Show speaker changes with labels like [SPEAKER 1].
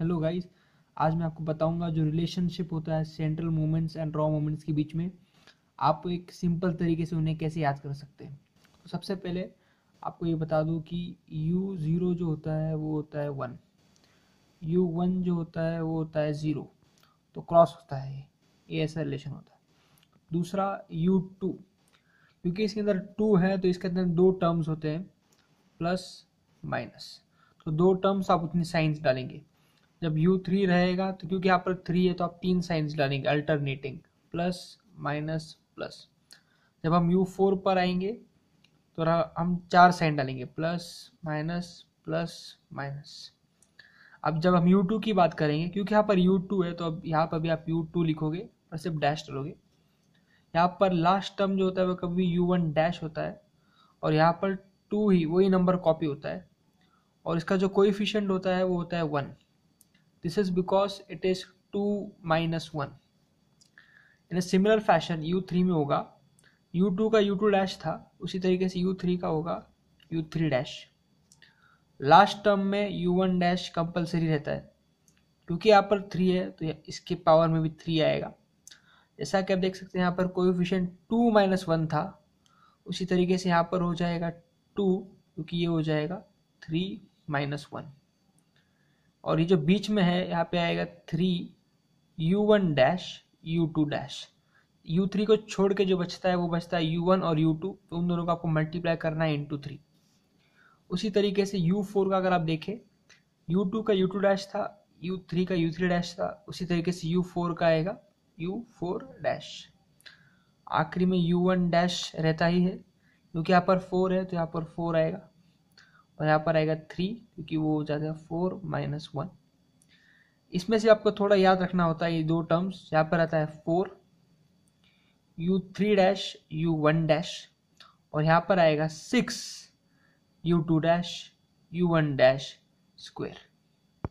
[SPEAKER 1] Hello guys आज मैं आपको बताऊंगा जो रिलेशनशिप होता है central moments and raw moments के बीच में आप एक सिंपल तरीके से उन्हें कैसे याद कर सकते हैं तो सबसे पहले आपको ये बता दूं कि यू ज़ीरो जो होता है वो होता है वन यू वन जो होता है वो होता है ज़ीरो तो क्रॉस होता है ये ऐसा रिलेशन होता है दूसरा यू टू क्योंकि इसके अंदर टू है तो इसके अंदर दो टर्म्स होते हैं प्लस माइनस तो दो टर्म्स आप उतनी साइंस डालेंगे जब यू थ्री रहेगा तो क्योंकि यहाँ पर थ्री है तो आप तीन साइंस डालेंगे अल्टरनेटिंग प्लस माइनस प्लस जब हम यू फोर पर आएंगे तो हम चार साइन डालेंगे प्लस माइनस प्लस माइनस अब जब हम यू टू की बात करेंगे क्योंकि यहाँ पर यू टू है तो अब यहाँ पर भी आप यू टू लिखोगे और सिर्फ डैश डालोगे यहाँ पर लास्ट टर्म जो होता है वो कभी यू वन डैश होता है और यहाँ पर टू ही वही नंबर कॉपी होता है और इसका जो कोई होता है वो होता है one This is because it is 2 minus 1. In a similar fashion u three में होगा यू टू का यू टू डैश था उसी तरीके से यू थ्री का होगा u three dash last term में यू वन डैश कंपल्सरी रहता है क्योंकि यहाँ पर थ्री है तो इसके पावर में भी थ्री आएगा जैसा कि आप देख सकते हैं यहाँ पर कोएफिशिएंट टू माइनस वन था उसी तरीके से यहाँ पर हो जाएगा टू क्योंकि ये हो जाएगा थ्री माइनस वन और ये जो बीच में है यहाँ पे आएगा three u one dash u two dash u three को छोड़ के जो बचता है वो बचता है यू वन और यू टू तो उन दोनों को आपको मल्टीप्लाई करना है इंटू थ्री उसी तरीके से यू फोर का अगर आप देखें यू टू का यू टू डैश था यू थ्री का यू थ्री डैश था उसी तरीके से यू फोर का आएगा यू फोर डैश आखिरी में यू वन डैश रहता ही है क्योंकि यहाँ पर फोर है तो यहाँ पर फोर आएगा और यहाँ पर आएगा थ्री क्योंकि वो हो जाएगा फोर माइनस वन इसमें से आपको थोड़ा याद रखना होता है ये दो टर्म्स यहाँ पर आता है four u three dash u one dash और यहाँ पर आएगा six u two dash u one dash square